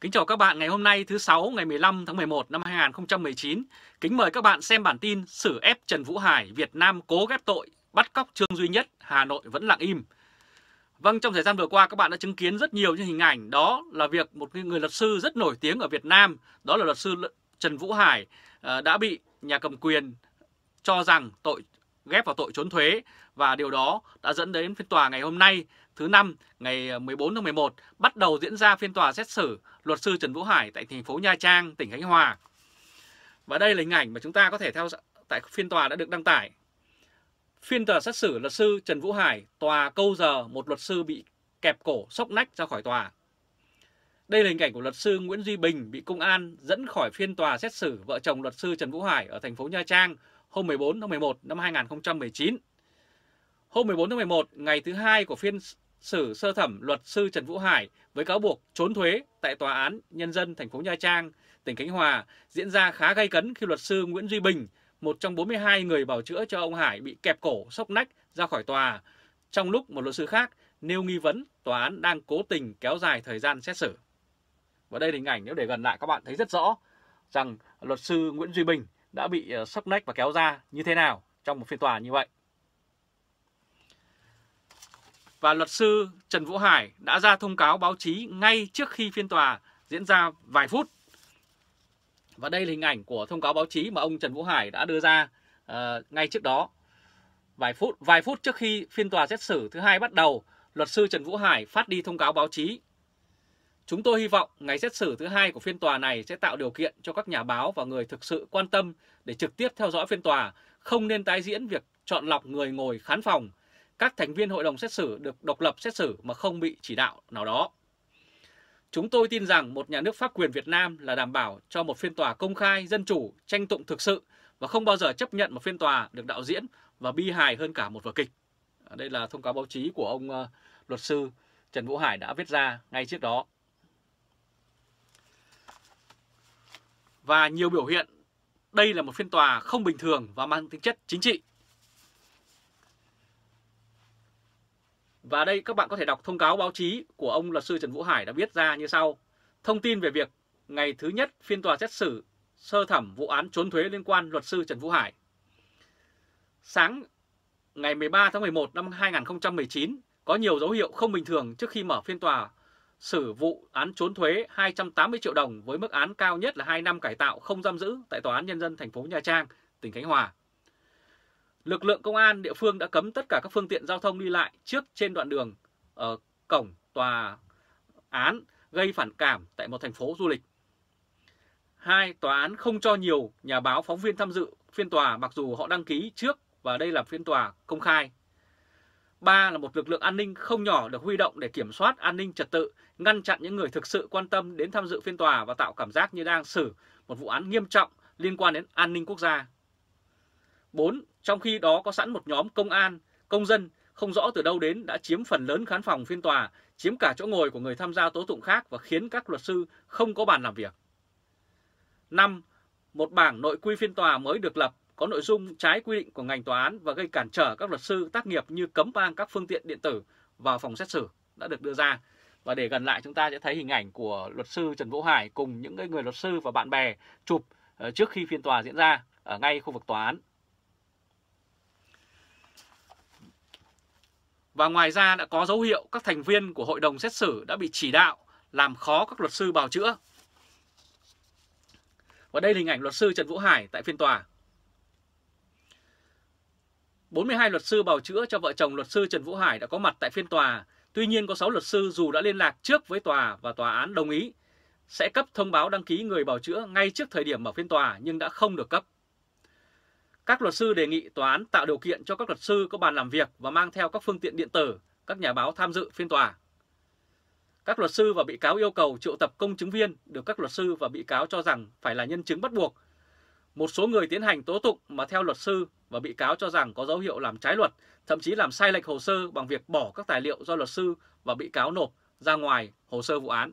Kính chào các bạn ngày hôm nay thứ 6 ngày 15 tháng 11 năm 2019. Kính mời các bạn xem bản tin xử ép Trần Vũ Hải Việt Nam cố ghép tội bắt cóc Trương Duy Nhất Hà Nội vẫn lặng im. Vâng, trong thời gian vừa qua các bạn đã chứng kiến rất nhiều những hình ảnh đó là việc một người luật sư rất nổi tiếng ở Việt Nam, đó là luật sư Trần Vũ Hải ờ, đã bị nhà cầm quyền cho rằng tội ghép vào tội trốn thuế và điều đó đã dẫn đến phiên tòa ngày hôm nay thứ năm ngày 14 ờ, tháng 11 bắt đầu diễn ra phiên tòa xét xử luật sư Trần Vũ Hải tại thành phố Nha Trang, tỉnh Khánh Hòa. Và đây là hình ảnh mà chúng ta có thể theo tại phiên tòa đã được đăng tải. Phiên tòa xét xử luật sư Trần Vũ Hải, tòa câu giờ một luật sư bị kẹp cổ sốc nách ra khỏi tòa. Đây là hình ảnh của luật sư Nguyễn Duy Bình bị công an dẫn khỏi phiên tòa xét xử vợ chồng luật sư Trần Vũ Hải ở thành phố Nha Trang hôm 14 tháng 11 năm 2019. Hôm 14 tháng 11, ngày thứ hai của phiên xử sơ thẩm luật sư Trần Vũ Hải với cáo buộc trốn thuế tại Tòa án Nhân dân thành phố Nha Trang, tỉnh Khánh Hòa diễn ra khá gay cấn khi luật sư Nguyễn Duy Bình, một trong 42 người bảo chữa cho ông Hải bị kẹp cổ, sốc nách ra khỏi tòa, trong lúc một luật sư khác nêu nghi vấn tòa án đang cố tình kéo dài thời gian xét xử. Và đây là hình ảnh nếu để gần lại các bạn thấy rất rõ rằng luật sư Nguyễn Duy Bình đã bị ờ, sốc nách và kéo ra như thế nào trong một phiên tòa như vậy và luật sư Trần Vũ Hải đã ra thông cáo báo chí ngay trước khi phiên tòa diễn ra vài phút. Và đây là hình ảnh của thông cáo báo chí mà ông Trần Vũ Hải đã đưa ra uh, ngay trước đó. Vài phút vài phút trước khi phiên tòa xét xử thứ hai bắt đầu, luật sư Trần Vũ Hải phát đi thông cáo báo chí. Chúng tôi hy vọng ngày xét xử thứ hai của phiên tòa này sẽ tạo điều kiện cho các nhà báo và người thực sự quan tâm để trực tiếp theo dõi phiên tòa, không nên tái diễn việc chọn lọc người ngồi khán phòng các thành viên hội đồng xét xử được độc lập xét xử mà không bị chỉ đạo nào đó. Chúng tôi tin rằng một nhà nước pháp quyền Việt Nam là đảm bảo cho một phiên tòa công khai, dân chủ, tranh tụng thực sự và không bao giờ chấp nhận một phiên tòa được đạo diễn và bi hài hơn cả một vở kịch. À, đây là thông cáo báo chí của ông ờ, luật sư Trần Vũ Hải đã viết ra ngay trước đó. Và nhiều biểu hiện, đây là một phiên tòa không bình thường và mang tính chất chính trị. Và đây các bạn có thể đọc thông cáo báo chí của ông luật sư Trần Vũ Hải đã viết ra như sau. Thông tin về việc ngày thứ nhất phiên tòa xét xử sơ thẩm vụ án trốn thuế liên quan luật sư Trần Vũ Hải. Sáng ngày 13 tháng 11 năm 2019 có nhiều dấu hiệu không bình thường trước khi mở phiên tòa xử vụ án trốn thuế 280 triệu đồng với mức án cao nhất là 2 năm cải tạo không giam giữ tại Tòa án Nhân dân thành phố Nha Trang, tỉnh Khánh Hòa lực lượng công an địa phương đã cấm tất cả các phương tiện giao thông đi lại trước trên đoạn đường ở ờ, cổng tòa án gây phản cảm tại một thành phố du lịch. Hai, tòa án không cho nhiều nhà báo phóng viên tham dự phiên tòa mặc dù họ đăng ký trước và đây là phiên tòa công khai. Ba là một lực lượng an ninh không nhỏ được huy động để kiểm soát an ninh trật tự, ngăn chặn những người thực sự quan tâm đến tham dự phiên tòa và tạo cảm giác như đang xử một vụ án nghiêm trọng liên quan đến an ninh quốc gia. 4. Trong khi đó có sẵn một nhóm công an, công dân không rõ từ đâu đến đã chiếm phần lớn khán phòng phiên tòa, chiếm cả chỗ ngồi của người tham gia tố tụng khác và khiến các luật sư không có bàn làm việc. 5. Một bảng nội quy phiên tòa mới được lập có nội dung trái quy định của ngành tòa án và gây cản trở các luật sư tác nghiệp như cấm mang các phương tiện điện tử vào phòng xét xử đã được đưa ra. Và để gần lại chúng ta sẽ thấy hình ảnh của luật sư Trần Vũ Hải cùng những người luật sư và bạn bè chụp ờ, trước khi phiên tòa diễn ra ở ngay khu vực tòa án. Và ngoài ra đã có dấu hiệu các thành viên của hội đồng xét xử đã bị chỉ đạo làm khó các luật sư bào chữa. Và đây là hình ảnh luật sư Trần Vũ Hải tại phiên tòa. 42 luật sư bào chữa cho vợ chồng luật sư Trần Vũ Hải đã có mặt tại phiên tòa. Tuy nhiên có 6 luật sư dù đã liên lạc trước với tòa và tòa án đồng ý sẽ cấp thông báo đăng ký người bào chữa ngay trước thời điểm mở phiên tòa nhưng đã không được cấp. Các luật sư đề nghị tòa án tạo điều kiện cho các luật sư có bàn làm việc và mang theo các phương tiện điện tử, các nhà báo tham dự phiên tòa. Các luật sư và bị cáo yêu cầu triệu tập công chứng viên được các luật sư và bị cáo cho rằng phải là nhân chứng bắt buộc. Một số người tiến hành tố tụng mà theo luật sư và bị cáo cho rằng có dấu hiệu làm trái luật, thậm chí làm sai lệch hồ sơ bằng việc bỏ các tài liệu do luật sư và bị cáo nộp ra ngoài hồ sơ vụ án.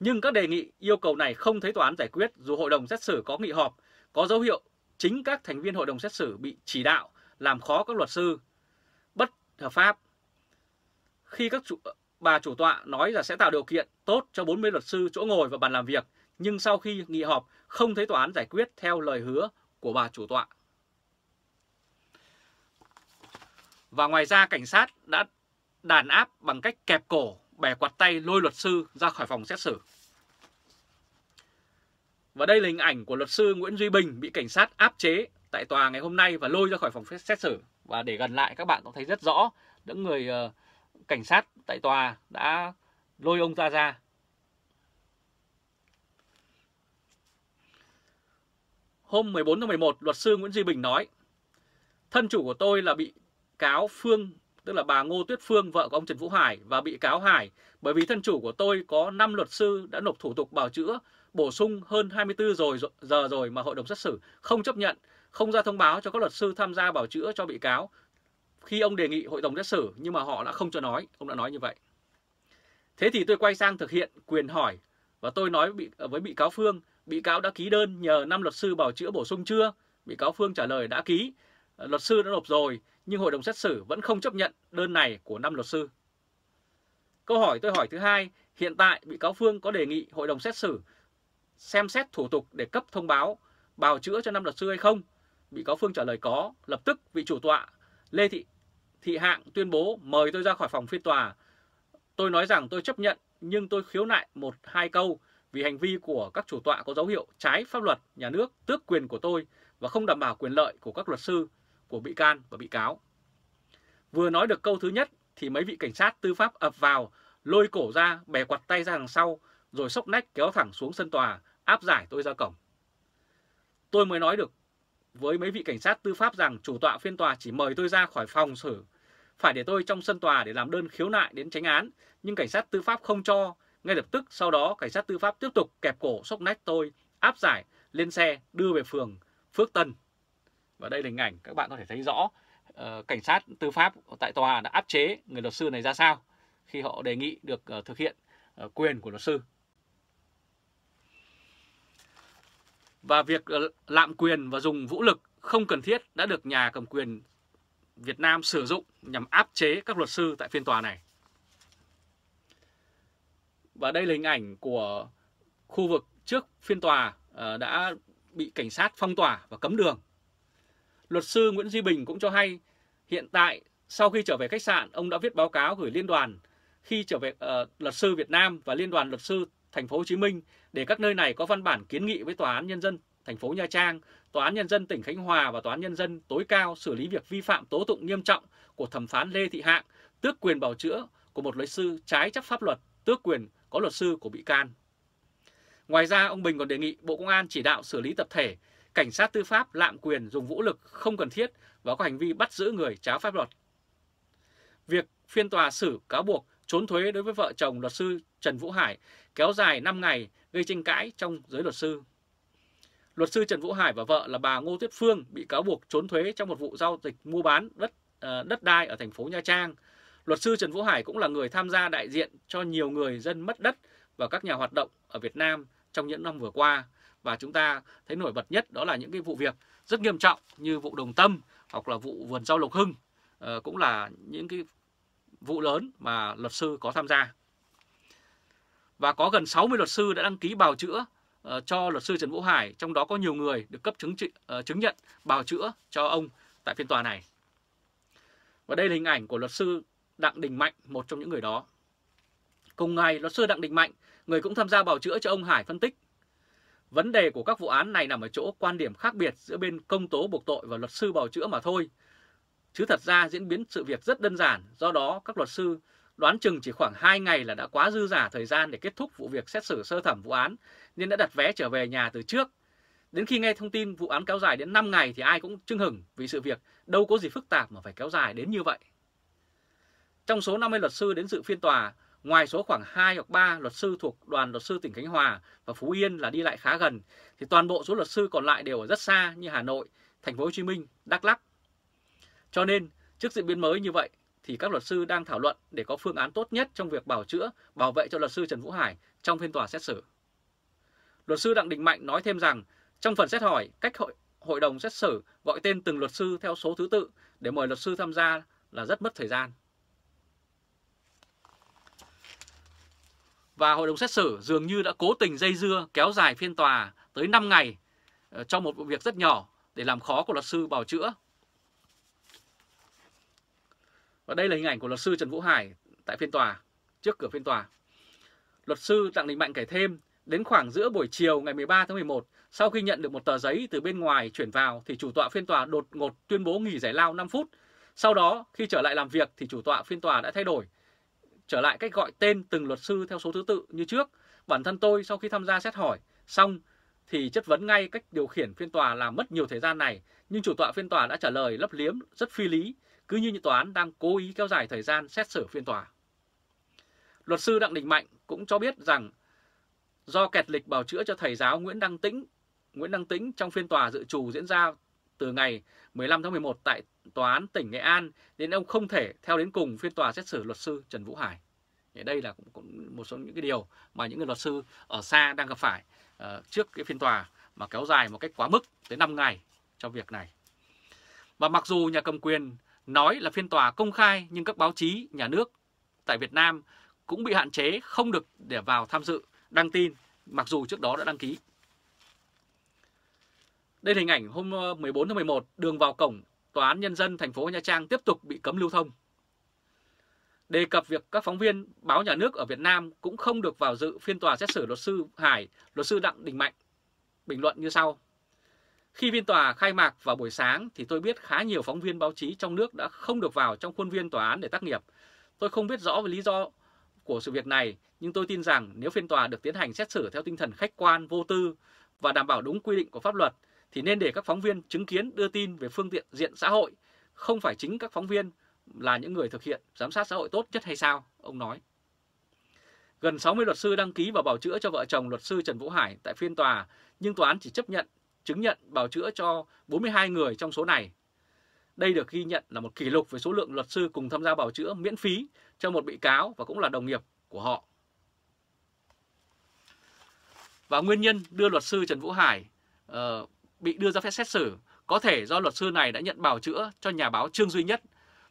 Nhưng các đề nghị yêu cầu này không thấy tòa án giải quyết dù hội đồng xét xử có nghị họp, có dấu hiệu chính các thành viên hội đồng xét xử bị chỉ đạo làm khó các luật sư bất hợp pháp. Khi các chủ, bà chủ tọa nói là sẽ tạo điều kiện tốt cho 40 luật sư chỗ ngồi và bàn làm việc, nhưng sau khi nghị họp không thấy tòa án giải quyết theo lời hứa của bà chủ tọa. Và ngoài ra cảnh sát đã đàn áp bằng cách kẹp cổ, bẻ quạt tay lôi luật sư ra khỏi phòng xét xử. Và đây là hình ảnh của luật sư Nguyễn Duy Bình bị cảnh sát áp chế tại tòa ngày hôm nay và lôi ra khỏi phòng xét xử. Và để gần lại các bạn cũng thấy rất rõ những người ờ, cảnh sát tại tòa đã lôi ông ta ra. Hôm 14 tháng 11, luật sư Nguyễn Duy Bình nói Thân chủ của tôi là bị cáo Phương, tức là bà Ngô Tuyết Phương, vợ của ông Trần Vũ Hải và bị cáo Hải bởi vì thân chủ của tôi có 5 luật sư đã nộp thủ tục bảo chữa bổ sung hơn 24 rồi giờ rồi mà hội đồng xét xử không chấp nhận, không ra thông báo cho các luật sư tham gia bảo chữa cho bị cáo khi ông đề nghị hội đồng xét xử nhưng mà họ đã không cho nói, ông đã nói như vậy. Thế thì tôi quay sang thực hiện quyền hỏi và tôi nói với bị, với bị cáo Phương, bị cáo đã ký đơn nhờ năm luật sư bảo chữa bổ sung chưa? Bị cáo Phương trả lời đã ký, luật sư đã nộp rồi nhưng hội đồng xét xử vẫn không chấp nhận đơn này của năm luật sư. Câu hỏi tôi hỏi thứ hai, hiện tại bị cáo Phương có đề nghị hội đồng xét xử xem xét thủ tục để cấp thông báo bào chữa cho năm luật sư hay không? Bị cáo Phương trả lời có, lập tức vị chủ tọa Lê Thị Thị Hạng tuyên bố mời tôi ra khỏi phòng phiên tòa. Tôi nói rằng tôi chấp nhận nhưng tôi khiếu nại một hai câu vì hành vi của các chủ tọa có dấu hiệu trái pháp luật nhà nước tước quyền của tôi và không đảm bảo quyền lợi của các luật sư, của bị can và bị cáo. Vừa nói được câu thứ nhất thì mấy vị cảnh sát tư pháp ập vào, lôi cổ ra, bẻ quạt tay ra đằng sau rồi sốc nách kéo thẳng xuống sân tòa, áp giải tôi ra cổng. Tôi mới nói được với mấy vị cảnh sát tư pháp rằng chủ tọa phiên tòa chỉ mời tôi ra khỏi phòng xử, phải để tôi trong sân tòa để làm đơn khiếu nại đến tránh án, nhưng cảnh sát tư pháp không cho. Ngay lập tức sau đó cảnh sát tư pháp tiếp tục kẹp cổ sốc nách tôi, áp giải, lên xe đưa về phường Phước Tân. Và đây là hình ảnh các bạn có thể thấy rõ ờ, cảnh sát tư pháp tại tòa đã áp chế người luật sư này ra sao khi họ đề nghị được ờ, thực hiện ờ, quyền của luật sư. và việc ờ, lạm quyền và dùng vũ lực không cần thiết đã được nhà cầm quyền Việt Nam sử dụng nhằm áp chế các luật sư tại phiên tòa này. Và đây là hình ảnh của khu vực trước phiên tòa ờ, đã bị cảnh sát phong tỏa và cấm đường. Luật sư Nguyễn Duy Bình cũng cho hay hiện tại sau khi trở về khách sạn, ông đã viết báo cáo gửi liên đoàn khi trở về uh, luật sư Việt Nam và liên đoàn luật sư thành phố Hồ Chí Minh để các nơi này có văn bản kiến nghị với Tòa án Nhân dân thành phố Nha Trang, Tòa án Nhân dân tỉnh Khánh Hòa và Tòa án Nhân dân tối cao xử lý việc vi phạm tố tụng nghiêm trọng của thẩm phán Lê Thị Hạng, tước quyền bảo chữa của một luật sư trái chấp pháp luật, tước quyền có luật sư của bị can. Ngoài ra, ông Bình còn đề nghị Bộ Công an chỉ đạo xử lý tập thể, cảnh sát tư pháp lạm quyền dùng vũ lực không cần thiết và có hành vi bắt giữ người trái pháp luật. Việc phiên tòa xử cáo buộc trốn thuế đối với vợ chồng luật sư Trần Vũ Hải kéo dài 5 ngày gây tranh cãi trong giới luật sư. Luật sư Trần Vũ Hải và vợ là bà Ngô Tuyết Phương bị cáo buộc trốn thuế trong một vụ giao dịch mua bán đất ờ, đất đai ở thành phố Nha Trang. Luật sư Trần Vũ Hải cũng là người tham gia đại diện cho nhiều người dân mất đất và các nhà hoạt động ở Việt Nam trong những năm vừa qua. Và chúng ta thấy nổi bật nhất đó là những cái vụ việc rất nghiêm trọng như vụ Đồng Tâm hoặc là vụ Vườn Rau Lộc Hưng. Ờ, cũng là những cái vụ lớn mà luật sư có tham gia. Và có gần 60 luật sư đã đăng ký bào chữa ờ, cho luật sư Trần Vũ Hải, trong đó có nhiều người được cấp chứng trị, ờ, chứng nhận bào chữa cho ông tại phiên tòa này. Và đây là hình ảnh của luật sư Đặng Đình Mạnh, một trong những người đó. Cùng ngày, luật sư Đặng Đình Mạnh, người cũng tham gia bào chữa cho ông Hải phân tích. Vấn đề của các vụ án này nằm ở chỗ quan điểm khác biệt giữa bên công tố buộc tội và luật sư bào chữa mà thôi, Chứ thật ra diễn biến sự việc rất đơn giản, do đó các luật sư đoán chừng chỉ khoảng 2 ngày là đã quá dư giả thời gian để kết thúc vụ việc xét xử sơ thẩm vụ án nên đã đặt vé trở về nhà từ trước. Đến khi nghe thông tin vụ án kéo dài đến 5 ngày thì ai cũng chưng hửng vì sự việc đâu có gì phức tạp mà phải kéo dài đến như vậy. Trong số 50 luật sư đến dự phiên tòa, ngoài số khoảng 2 hoặc 3 luật sư thuộc đoàn luật sư tỉnh Khánh Hòa và Phú Yên là đi lại khá gần, thì toàn bộ số luật sư còn lại đều ở rất xa như Hà Nội, Thành phố Hồ Chí Minh, Đắk Lắk, cho nên, trước diễn biến mới như vậy thì các luật sư đang thảo luận để có phương án tốt nhất trong việc bảo chữa, bảo vệ cho luật sư Trần Vũ Hải trong phiên tòa xét xử. Luật sư Đặng Đình Mạnh nói thêm rằng, trong phần xét hỏi, cách hội, hội đồng xét xử gọi tên từng luật sư theo số thứ tự để mời luật sư tham gia là rất mất thời gian. Và hội đồng xét xử dường như đã cố tình dây dưa kéo dài phiên tòa tới 5 ngày ờ, cho một vụ việc rất nhỏ để làm khó của luật sư bảo chữa và đây là hình ảnh của luật sư Trần Vũ Hải tại phiên tòa, trước cửa phiên tòa. Luật sư Đặng Đình Mạnh kể thêm, đến khoảng giữa buổi chiều ngày 13 tháng 11, sau khi nhận được một tờ giấy từ bên ngoài chuyển vào thì chủ tọa phiên tòa đột ngột tuyên bố nghỉ giải lao 5 phút. Sau đó, khi trở lại làm việc thì chủ tọa phiên tòa đã thay đổi, trở lại cách gọi tên từng luật sư theo số thứ tự như trước. Bản thân tôi sau khi tham gia xét hỏi, xong thì chất vấn ngay cách điều khiển phiên tòa làm mất nhiều thời gian này, nhưng chủ tọa phiên tòa đã trả lời lấp liếm rất phi lý, cứ như những tòa án đang cố ý kéo dài thời gian xét xử phiên tòa. Luật sư Đặng Đình Mạnh cũng cho biết rằng do kẹt lịch bào chữa cho thầy giáo Nguyễn Đăng Tĩnh, Nguyễn Đăng Tĩnh trong phiên tòa dự trù diễn ra từ ngày 15 tháng 11 tại tòa án tỉnh Nghệ An nên ông không thể theo đến cùng phiên tòa xét xử luật sư Trần Vũ Hải. Thì đây là cũng một số những cái điều mà những người luật sư ở xa đang gặp phải uh, trước cái phiên tòa mà kéo dài một cách quá mức tới 5 ngày cho việc này. Và mặc dù nhà cầm quyền Nói là phiên tòa công khai nhưng các báo chí, nhà nước tại Việt Nam cũng bị hạn chế không được để vào tham dự, đăng tin mặc dù trước đó đã đăng ký. Đây là hình ảnh hôm 14 ờ, tháng 11, đường vào cổng Tòa án Nhân dân thành phố Nha Trang tiếp tục bị cấm lưu thông. Đề cập việc các phóng viên báo nhà nước ở Việt Nam cũng không được vào dự phiên tòa xét xử luật sư Hải, luật sư Đặng Đình Mạnh. Bình luận như sau. Khi phiên tòa khai mạc vào buổi sáng thì tôi biết khá nhiều phóng viên báo chí trong nước đã không được vào trong khuôn viên tòa án để tác nghiệp. Tôi không biết rõ về lý do của sự việc này, nhưng tôi tin rằng nếu phiên tòa được tiến hành xét xử theo tinh thần khách quan, vô tư và đảm bảo đúng quy định của pháp luật, thì nên để các phóng viên chứng kiến đưa tin về phương tiện diện xã hội, không phải chính các phóng viên là những người thực hiện giám sát xã hội tốt nhất hay sao, ông nói. Gần 60 luật sư đăng ký và bảo chữa cho vợ chồng luật sư Trần Vũ Hải tại phiên tòa, nhưng tòa án chỉ chấp nhận chứng nhận bảo chữa cho 42 người trong số này. Đây được ghi nhận là một kỷ lục về số lượng luật sư cùng tham gia bảo chữa miễn phí cho một bị cáo và cũng là đồng nghiệp của họ. Và nguyên nhân đưa luật sư Trần Vũ Hải uh, bị đưa ra phép xét xử có thể do luật sư này đã nhận bảo chữa cho nhà báo Trương Duy Nhất,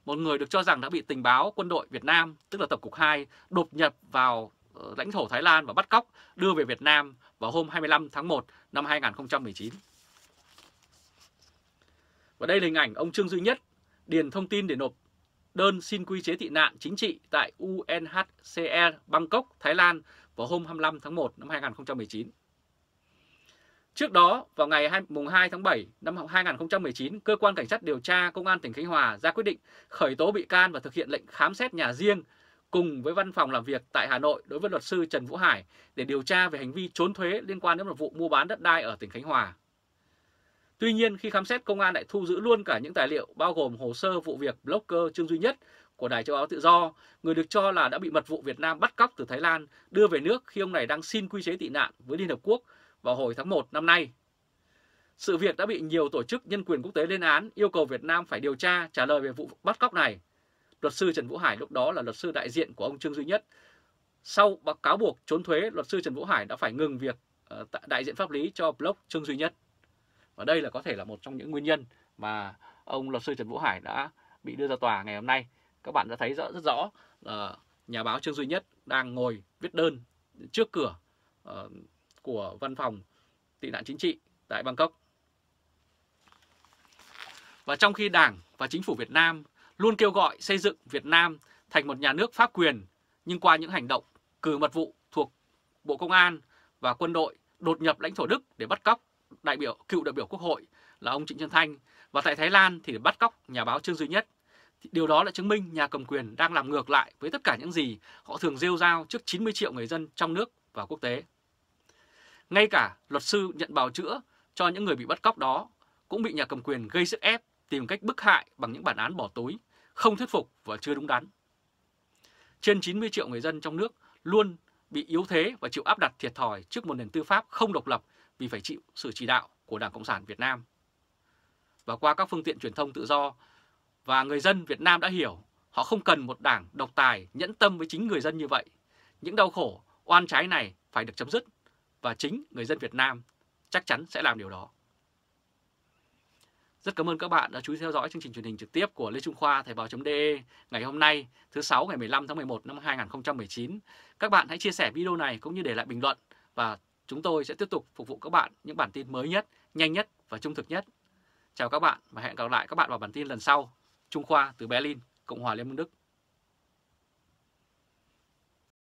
một người được cho rằng đã bị tình báo quân đội Việt Nam, tức là tập cục 2, đột nhập vào Ờ, lãnh thổ Thái Lan và bắt cóc đưa về Việt Nam vào hôm 25 tháng 1 năm 2019. Và đây là hình ảnh ông Trương Duy Nhất điền thông tin để nộp đơn xin quy chế thị nạn chính trị tại UNHCR Bangkok, Thái Lan vào hôm 25 tháng 1 năm 2019. Trước đó, vào ngày 2, mùng 2 tháng 7 năm 2019, Cơ quan Cảnh sát điều tra Công an tỉnh Khánh Hòa ra quyết định khởi tố bị can và thực hiện lệnh khám xét nhà riêng cùng với văn phòng làm việc tại Hà Nội đối với luật sư Trần Vũ Hải để điều tra về hành vi trốn thuế liên quan đến một vụ mua bán đất đai ở tỉnh Khánh Hòa. Tuy nhiên, khi khám xét, công an lại thu giữ luôn cả những tài liệu bao gồm hồ sơ vụ việc blogger Trương Duy Nhất của Đài Châu Á Tự Do, người được cho là đã bị mật vụ Việt Nam bắt cóc từ Thái Lan đưa về nước khi ông này đang xin quy chế tị nạn với Liên Hợp Quốc vào hồi tháng 1 năm nay. Sự việc đã bị nhiều tổ chức nhân quyền quốc tế lên án yêu cầu Việt Nam phải điều tra trả lời về vụ bắt cóc này. Luật sư Trần Vũ Hải lúc đó là luật sư đại diện của ông Trương Duy Nhất. Sau báo cáo buộc trốn thuế, luật sư Trần Vũ Hải đã phải ngừng việc ờ, đại diện pháp lý cho blog Trương Duy Nhất. Và đây là có thể là một trong những nguyên nhân mà ông luật sư Trần Vũ Hải đã bị đưa ra tòa ngày hôm nay. Các bạn đã thấy rõ rất rõ là nhà báo Trương Duy Nhất đang ngồi viết đơn trước cửa ờ, của văn phòng tị nạn chính trị tại Bangkok. Và trong khi Đảng và Chính phủ Việt Nam luôn kêu gọi xây dựng Việt Nam thành một nhà nước pháp quyền, nhưng qua những hành động cử mật vụ thuộc Bộ Công an và quân đội đột nhập lãnh thổ Đức để bắt cóc đại biểu cựu đại biểu Quốc hội là ông Trịnh Xuân Thanh và tại Thái Lan thì bắt cóc nhà báo Trương Duy Nhất. Điều đó đã chứng minh nhà cầm quyền đang làm ngược lại với tất cả những gì họ thường rêu rao trước 90 triệu người dân trong nước và quốc tế. Ngay cả luật sư nhận bào chữa cho những người bị bắt cóc đó cũng bị nhà cầm quyền gây sức ép tìm cách bức hại bằng những bản án bỏ túi không thuyết phục và chưa đúng đắn. Trên 90 triệu người dân trong nước luôn bị yếu thế và chịu áp đặt thiệt thòi trước một nền tư pháp không độc lập vì phải chịu sự chỉ đạo của Đảng Cộng sản Việt Nam. Và qua các phương tiện truyền thông tự do và người dân Việt Nam đã hiểu họ không cần một đảng độc tài nhẫn tâm với chính người dân như vậy. Những đau khổ, oan trái này phải được chấm dứt và chính người dân Việt Nam chắc chắn sẽ làm điều đó. Rất cảm ơn các bạn đã chú ý theo dõi chương trình truyền hình trực tiếp của Lê Trung Khoa Thời báo.de ngày hôm nay thứ 6 ngày 15 tháng 11 năm 2019. Các bạn hãy chia sẻ video này cũng như để lại bình luận và chúng tôi sẽ tiếp tục phục vụ các bạn những bản tin mới nhất, nhanh nhất và trung thực nhất. Chào các bạn và hẹn gặp lại các bạn vào bản tin lần sau. Trung Khoa từ Berlin, Cộng hòa Liên bang Đức.